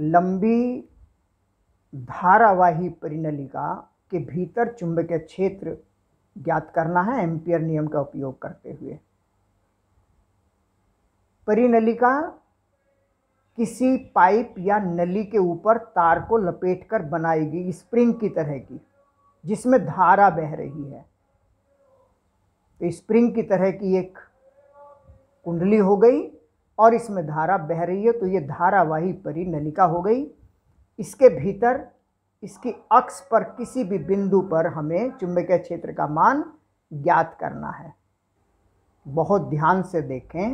लंबी धारावाही परिनलिका के भीतर चुंबकीय क्षेत्र ज्ञात करना है एम्पियर नियम का उपयोग करते हुए परिनलिका किसी पाइप या नली के ऊपर तार को लपेटकर बनाएगी स्प्रिंग की तरह की जिसमें धारा बह रही है तो स्प्रिंग की तरह की एक कुंडली हो गई और इसमें धारा बह रही है तो ये धारावाही परी नलिका हो गई इसके भीतर इसकी अक्स पर किसी भी बिंदु पर हमें चुंबकीय क्षेत्र का मान ज्ञात करना है बहुत ध्यान से देखें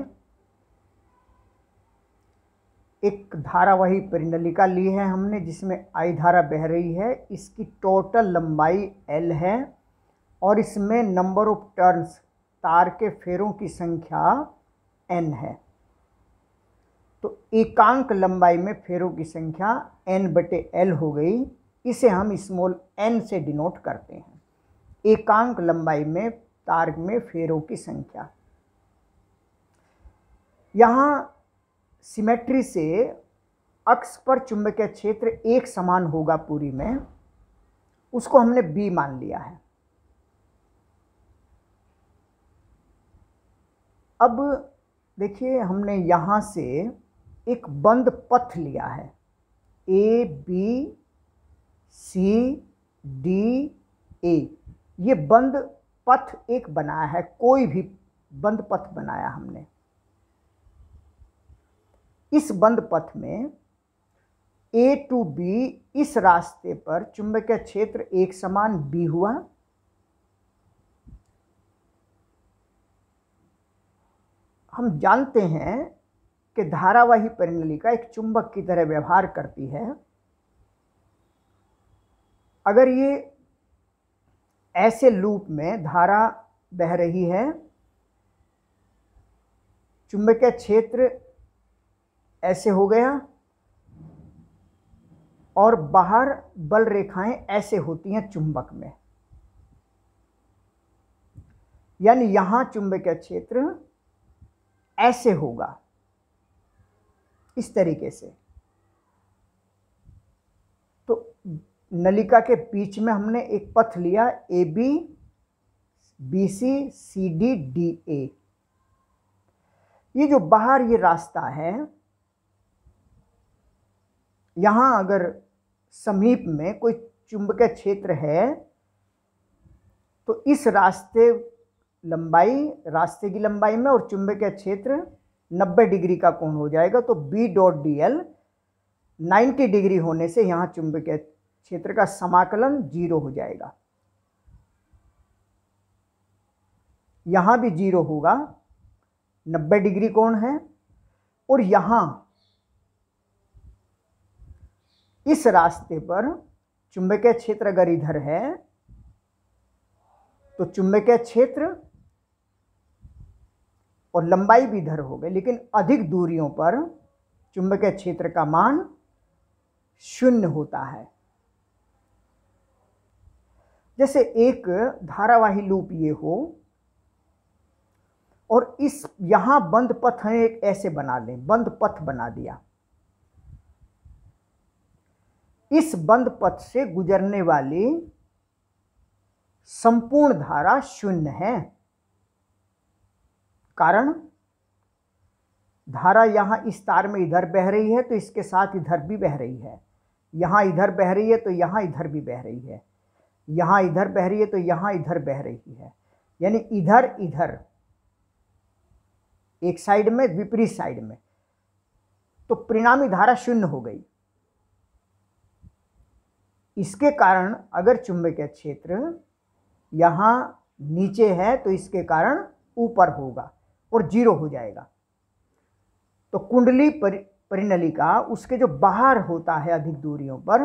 एक धारावाही परिनलिका ली है हमने जिसमें आई धारा बह रही है इसकी टोटल लंबाई एल है और इसमें नंबर ऑफ टर्न्स तार के फेरों की संख्या एन है तो एकांक लंबाई में फेरों की संख्या एन बटे एल हो गई इसे हम स्मॉल एन से डिनोट करते हैं एकांक लंबाई में तार में फेरों की संख्या यहाँ सिमेट्री से अक्ष पर चुंबकीय क्षेत्र एक समान होगा पूरी में उसको हमने बी मान लिया है अब देखिए हमने यहाँ से एक बंद पथ लिया है A B C D A ये बंद पथ एक बनाया है कोई भी बंद पथ बनाया हमने इस बंद पथ में ए टू बी इस रास्ते पर चुंबकीय क्षेत्र एक समान बी हुआ हम जानते हैं के धारावाही का एक चुंबक की तरह व्यवहार करती है अगर ये ऐसे लूप में धारा बह रही है चुंबकीय क्षेत्र ऐसे हो गया और बाहर बल रेखाएं ऐसे होती हैं चुंबक में यानी यहाँ चुंबकीय क्षेत्र ऐसे होगा इस तरीके से तो नलिका के बीच में हमने एक पथ लिया A B B C C D D A ये जो बाहर ये रास्ता है यहाँ अगर समीप में कोई चुंबकीय क्षेत्र है तो इस रास्ते लंबाई रास्ते की लंबाई में और चुंबकीय क्षेत्र 90 डिग्री का कोण हो जाएगा तो B dot D L ninety degree होने से यहाँ चुंबकीय क्षेत्र का समाकलन जीरो हो जाएगा यहाँ भी जीरो होगा 90 डिग्री कोण है और यहाँ इस रास्ते पर चुंबकीय क्षेत्र अगर इधर है तो चुंबकीय क्षेत्र और लंबाई भी इधर हो गई लेकिन अधिक दूरियों पर चुंबकीय क्षेत्र का मान शून्य होता है जैसे एक धारावाही लूप ये हो और इस यहां बंद पथ है एक ऐसे बना दें बंद पथ बना दिया इस बंद पथ से गुजरने वाली संपूर्ण धारा शून्य है कारण धारा यहाँ इस तार में इधर बह रही है तो इसके साथ इधर भी बह रही है यहाँ इधर बह रही है तो यहाँ इधर भी बह रही है यहाँ इधर बह रही है तो यहाँ इधर बह रही है यानी इधर इधर एक साइड में विपरीत साइड में तो परिणामी धारा शून्य हो गई इसके कारण अगर चुंबकीय क्षेत्र यहाँ नीचे है तो इसके कारण ऊपर होगा और जीरो हो जाएगा तो कुंडली परि का उसके जो बाहर होता है अधिक दूरियों पर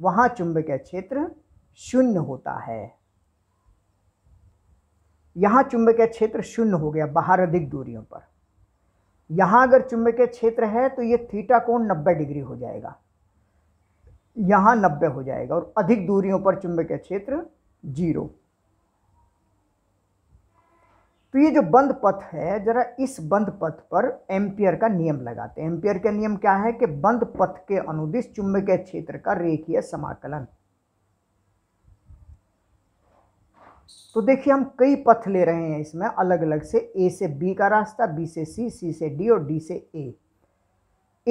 वहाँ चुंबकीय क्षेत्र शून्य होता है यहाँ चुंबकीय क्षेत्र शून्य हो गया बाहर अधिक दूरियों पर यहाँ अगर चुंबकीय क्षेत्र है तो ये थीटा कोण नब्बे डिग्री हो जाएगा यहाँ नब्बे हो जाएगा और अधिक दूरियों पर चुंबकीय क्षेत्र जीरो तो ये जो बंद पथ है जरा इस बंद पथ पर एम्पियर का नियम लगाते हैं एम्पियर का नियम क्या है कि बंद पथ के अनुदिश चुंबकीय क्षेत्र का रेखीय समाकलन तो देखिए हम कई पथ ले रहे हैं इसमें अलग अलग से ए से बी का रास्ता बी से सी सी से डी और डी से ए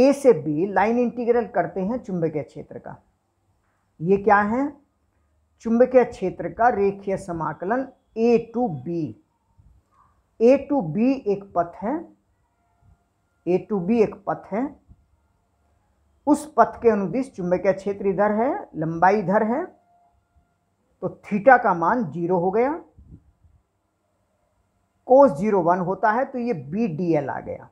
ए से बी लाइन इंटीग्रल करते हैं चुंबकीय क्षेत्र का ये क्या है चुंबकीय क्षेत्र का रेखीय समाकलन A to B A to B एक पथ है ए टू बी एक पथ है उस पथ के अनुदिश चुंबकीय क्षेत्र इधर है लंबाई इधर है तो थीटा का मान जीरो हो गया कोस जीरो वन होता है तो ये बी डी एल आ गया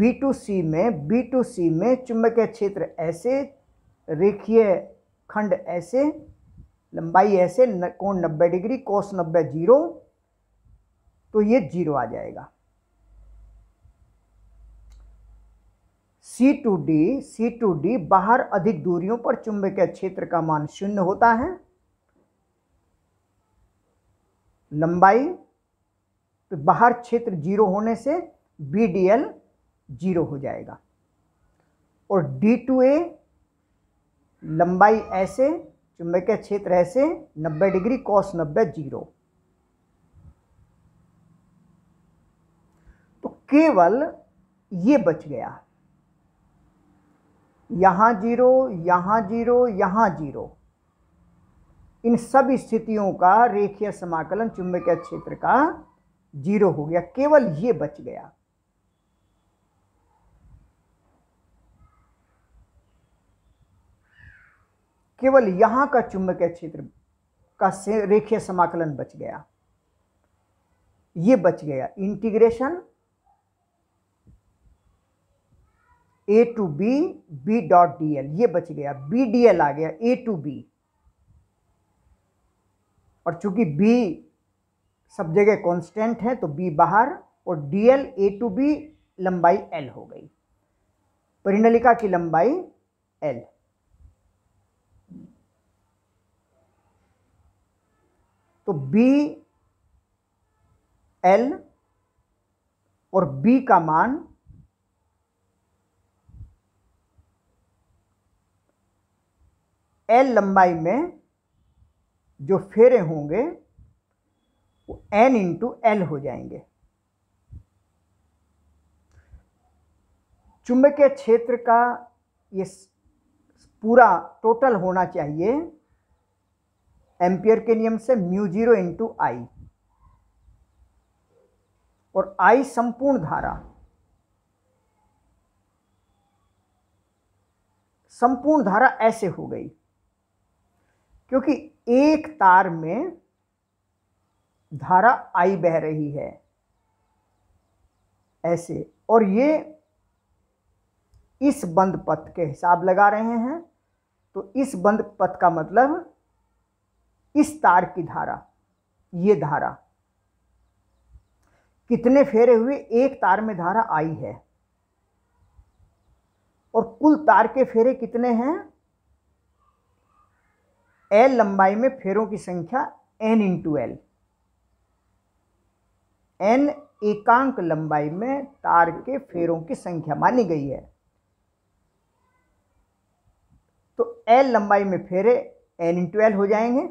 बी टू सी में बी टू सी में चुंबकीय क्षेत्र ऐसे रेखीय खंड ऐसे लंबाई ऐसे कौन कोण 90 डिग्री कोस 90 जीरो तो ये जीरो आ जाएगा C to D C to D बाहर अधिक दूरियों पर चुंबकीय क्षेत्र का मान शून्य होता है लंबाई तो बाहर क्षेत्र जीरो होने से बी डी एल जीरो हो जाएगा और डी टू ए लंबाई ऐसे चुंबकीय क्षेत्र ऐसे 90 डिग्री कॉस 90 जीरो तो केवल ये बच गया यहां जीरो यहां जीरो यहां जीरो इन सब स्थितियों का रेखीय समाकलन चुंबकीय क्षेत्र का जीरो हो गया केवल ये बच गया केवल यहाँ का चुंबकीय क्षेत्र का रेखीय समाकलन बच गया ये बच गया integration A to B B dot D L ये बच गया बी डी एल आ गया ए टू बी और चूंकि बी सब जगह कांस्टेंट है तो बी बाहर और D L A to B लंबाई एल हो गई परिणलिका की लंबाई एल तो बी एल और बी का मान एल लंबाई में जो फेरे होंगे वो एन इंटू एल हो जाएंगे चुंबकीय क्षेत्र का ये पूरा टोटल होना चाहिए एम्पियर के नियम से म्यू जीरो इंटू आई और आई संपूर्ण धारा संपूर्ण धारा ऐसे हो गई क्योंकि एक तार में धारा आई बह रही है ऐसे और ये इस बंद पथ के हिसाब लगा रहे हैं तो इस बंद पथ का मतलब इस तार की धारा ये धारा कितने फेरे हुए एक तार में धारा आई है और कुल तार के फेरे कितने हैं एल लंबाई में फेरों की संख्या एन इंटू एल एन एकांक लंबाई में तार के फेरों की संख्या मानी गई है तो एल लंबाई में फेरे एन इंटू एल हो जाएंगे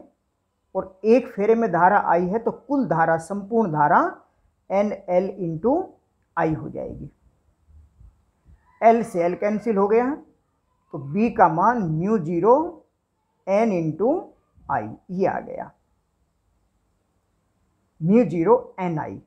और एक फेरे में धारा आई है तो कुल धारा संपूर्ण धारा एन एल इंटू आई हो जाएगी एल से एल कैंसिल हो गया तो बी का मान nu zero N into I ये आ गया न्यू जीरो एन आई